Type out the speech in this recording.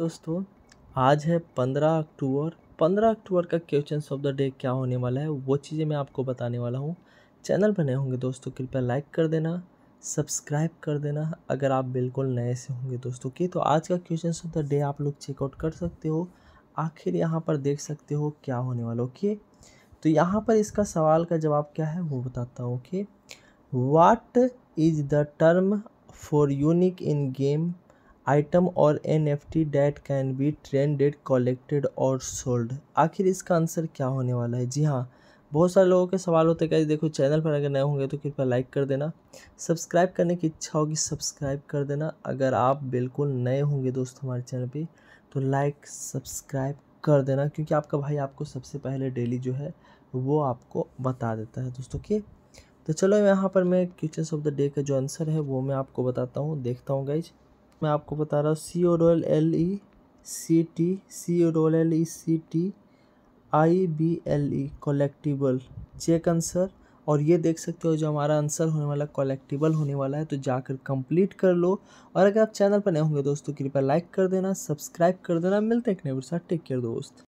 दोस्तों आज है पंद्रह अक्टूबर पंद्रह अक्टूबर का क्वेश्चन ऑफ द डे क्या होने वाला है वो चीज़ें मैं आपको बताने वाला हूँ चैनल पर नए होंगे दोस्तों कृपया लाइक कर देना सब्सक्राइब कर देना अगर आप बिल्कुल नए से होंगे दोस्तों के तो आज का क्वेश्चन ऑफ द डे आप लोग चेकआउट कर सकते हो आखिर यहाँ पर देख सकते हो क्या होने वाला ओके तो यहाँ पर इसका सवाल का जवाब क्या है वो बताता हूँ okay what is the term for unique in game item और N F T that can be traded collected और सोल्ड आखिर इसका आंसर क्या होने वाला है जी हाँ बहुत सारे लोगों के सवाल होते हैं देखो चैनल पर अगर नए होंगे तो कृपया लाइक कर देना सब्सक्राइब करने की इच्छा होगी सब्सक्राइब कर देना अगर आप बिल्कुल नए होंगे दोस्त हमारे चैनल पे तो लाइक सब्सक्राइब कर देना क्योंकि आपका भाई आपको सबसे पहले डेली जो है वो आपको बता देता है दोस्तों के तो चलो यहाँ पर मैं क्वेश्चन ऑफ द डे का जो आंसर है वो मैं आपको बताता हूँ देखता हूँ गाइज मैं आपको बता रहा हूँ सी ओ डोल L E C T C O डोल L E C T I B L E collectible check answer और ये देख सकते हो जो हमारा आंसर होने वाला कलेक्टिबल होने वाला है तो जाकर कंप्लीट कर लो और अगर आप चैनल पर नए होंगे दोस्तों कृपया लाइक कर देना सब्सक्राइब कर देना मिलते हैं एक नए टेक केयर दोस्त